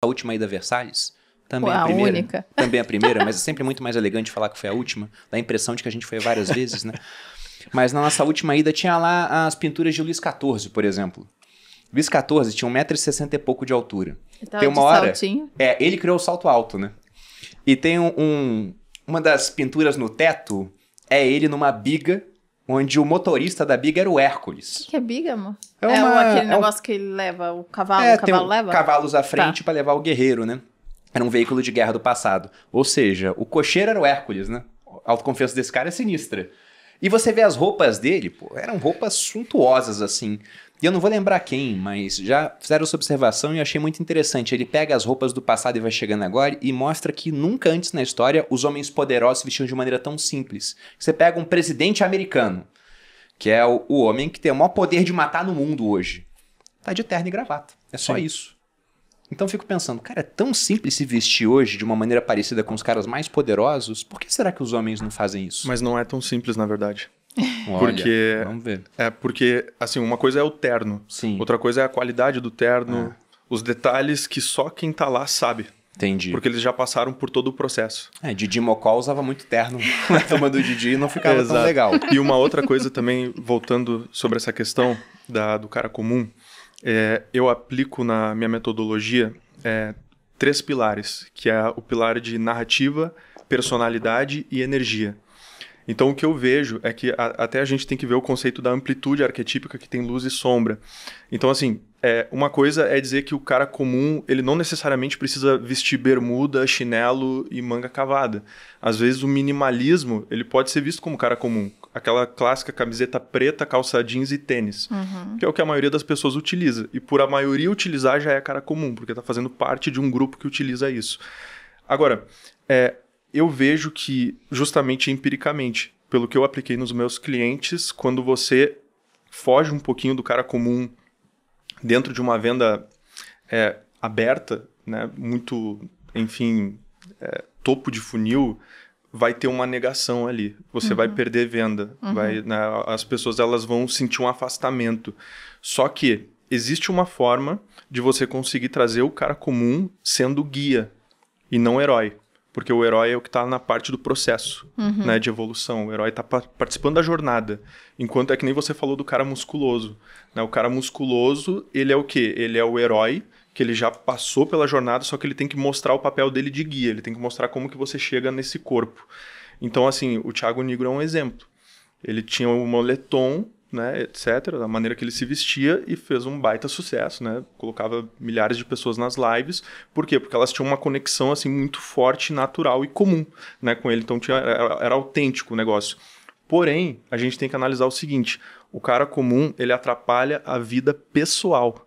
A última ida Versalhes, também a primeira. Única. Também a primeira, mas é sempre muito mais elegante falar que foi a última. Dá a impressão de que a gente foi várias vezes, né? Mas na nossa última ida tinha lá as pinturas de Luís XIV, por exemplo. Luís XIV tinha 1,60m e pouco de altura. Então, tem uma hora. Saltinho. É, ele criou o salto alto, né? E tem um, um, Uma das pinturas no teto é ele numa biga onde o motorista da biga era o Hércules. Que, que é biga, amor? É, é uma, é aquele é negócio um... que leva o cavalo, é, o cavalo um leva? cavalos à tá. frente tá. para levar o guerreiro, né? Era um veículo de guerra do passado. Ou seja, o cocheiro era o Hércules, né? A autoconfiança desse cara é sinistra. E você vê as roupas dele, pô, eram roupas suntuosas, assim. E eu não vou lembrar quem, mas já fizeram essa observação e eu achei muito interessante. Ele pega as roupas do passado e vai chegando agora e mostra que nunca antes na história os homens poderosos se vestiam de maneira tão simples. Você pega um presidente americano, que é o, o homem que tem o maior poder de matar no mundo hoje. Tá de terno e gravata. É só Sim. isso. Então eu fico pensando, cara, é tão simples se vestir hoje de uma maneira parecida com os caras mais poderosos, por que será que os homens não fazem isso? Mas não é tão simples, na verdade. Olha, porque vamos ver. É porque assim, uma coisa é o terno, Sim. outra coisa é a qualidade do terno, ah. os detalhes que só quem tá lá sabe. Entendi. Porque eles já passaram por todo o processo. É, Didi Mocó usava muito terno na turma do Didi e não ficava tão legal. E uma outra coisa também, voltando sobre essa questão da, do cara comum, é, eu aplico na minha metodologia é, três pilares, que é o pilar de narrativa, personalidade e energia. Então o que eu vejo é que a, até a gente tem que ver o conceito da amplitude arquetípica que tem luz e sombra. Então assim, é, uma coisa é dizer que o cara comum ele não necessariamente precisa vestir bermuda, chinelo e manga cavada. Às vezes o minimalismo ele pode ser visto como cara comum, aquela clássica camiseta preta, calça jeans e tênis, uhum. que é o que a maioria das pessoas utiliza. E por a maioria utilizar já é cara comum, porque está fazendo parte de um grupo que utiliza isso. Agora, é, eu vejo que, justamente empiricamente, pelo que eu apliquei nos meus clientes, quando você foge um pouquinho do cara comum dentro de uma venda é, aberta, né, muito, enfim, é, topo de funil, vai ter uma negação ali. Você uhum. vai perder venda. Uhum. Vai, né, as pessoas elas vão sentir um afastamento. Só que existe uma forma de você conseguir trazer o cara comum sendo guia e não herói. Porque o herói é o que está na parte do processo uhum. né, de evolução. O herói está participando da jornada. Enquanto é que nem você falou do cara musculoso. Né? O cara musculoso, ele é o quê? Ele é o herói que ele já passou pela jornada, só que ele tem que mostrar o papel dele de guia. Ele tem que mostrar como que você chega nesse corpo. Então, assim, o Thiago Negro é um exemplo. Ele tinha o um moletom né, etc, da maneira que ele se vestia e fez um baita sucesso, né? Colocava milhares de pessoas nas lives. Por quê? Porque elas tinham uma conexão assim muito forte, natural e comum, né, com ele, então tinha, era, era autêntico o negócio. Porém, a gente tem que analisar o seguinte, o cara comum, ele atrapalha a vida pessoal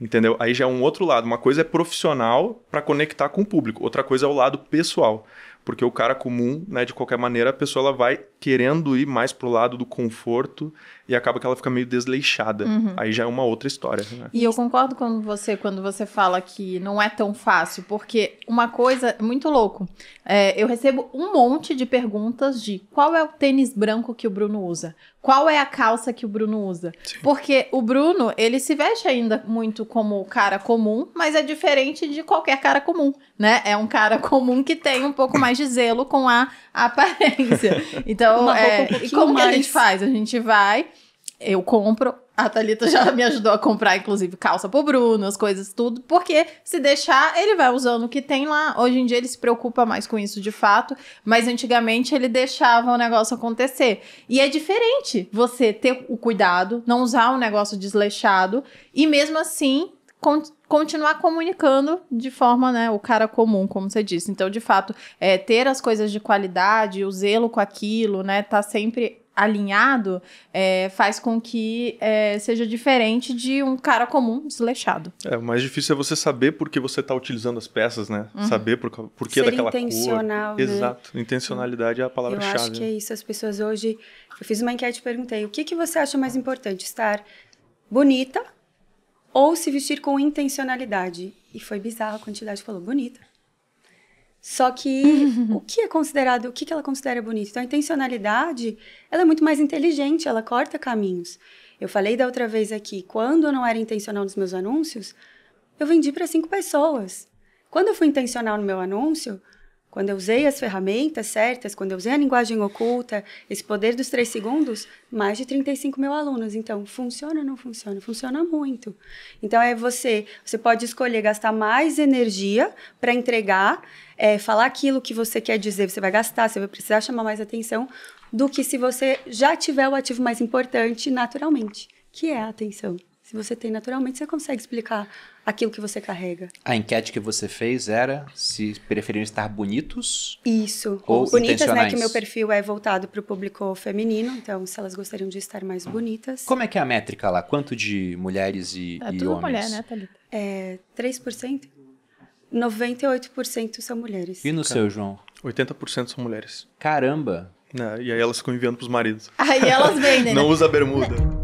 entendeu? Aí já é um outro lado. Uma coisa é profissional para conectar com o público, outra coisa é o lado pessoal, porque o cara comum, né, de qualquer maneira, a pessoa ela vai querendo ir mais pro lado do conforto e acaba que ela fica meio desleixada. Uhum. Aí já é uma outra história. Né? E eu concordo com você quando você fala que não é tão fácil, porque uma coisa muito louco, é, eu recebo um monte de perguntas de qual é o tênis branco que o Bruno usa, qual é a calça que o Bruno usa, Sim. porque o Bruno ele se veste ainda muito como cara comum, mas é diferente de qualquer cara comum, né? É um cara comum que tem um pouco mais de zelo com a aparência. Então então, é, um e como mais. que a gente faz? A gente vai, eu compro, a Thalita já me ajudou a comprar, inclusive, calça pro Bruno, as coisas, tudo, porque se deixar, ele vai usando o que tem lá. Hoje em dia ele se preocupa mais com isso de fato, mas antigamente ele deixava o negócio acontecer. E é diferente você ter o cuidado, não usar um negócio desleixado e mesmo assim continuar comunicando de forma, né, o cara comum, como você disse. Então, de fato, é, ter as coisas de qualidade, o zelo com aquilo, né, tá sempre alinhado, é, faz com que é, seja diferente de um cara comum desleixado. É, o mais difícil é você saber por que você está utilizando as peças, né? Uhum. Saber por, por que Ser daquela intencional, cor. Né? Exato. Intencionalidade é a palavra-chave. Eu acho que é isso. As pessoas hoje... Eu fiz uma enquete e perguntei, o que, que você acha mais importante? Estar bonita ou se vestir com intencionalidade. E foi bizarra a quantidade, falou, bonita. Só que o que é considerado, o que ela considera bonito? Então, a intencionalidade, ela é muito mais inteligente, ela corta caminhos. Eu falei da outra vez aqui, quando eu não era intencional nos meus anúncios, eu vendi para cinco pessoas. Quando eu fui intencional no meu anúncio, quando eu usei as ferramentas certas, quando eu usei a linguagem oculta, esse poder dos três segundos, mais de 35 mil alunos. Então, funciona ou não funciona? Funciona muito. Então, é você. Você pode escolher gastar mais energia para entregar, é, falar aquilo que você quer dizer. Você vai gastar, você vai precisar chamar mais atenção do que se você já tiver o ativo mais importante naturalmente, que é a atenção. Se você tem naturalmente, você consegue explicar aquilo que você carrega. A enquete que você fez era se preferiam estar bonitos Isso. ou bonitas, né, que meu perfil é voltado para o público feminino, então se elas gostariam de estar mais bonitas. Como é que é a métrica lá? Quanto de mulheres e, é, e tudo homens? mulher, né, Thalita? É 3%. 98% são mulheres. E no Caramba. seu, João? 80% são mulheres. Caramba! É, e aí elas ficam enviando pros maridos. Aí elas vêm, né? Não usa bermuda.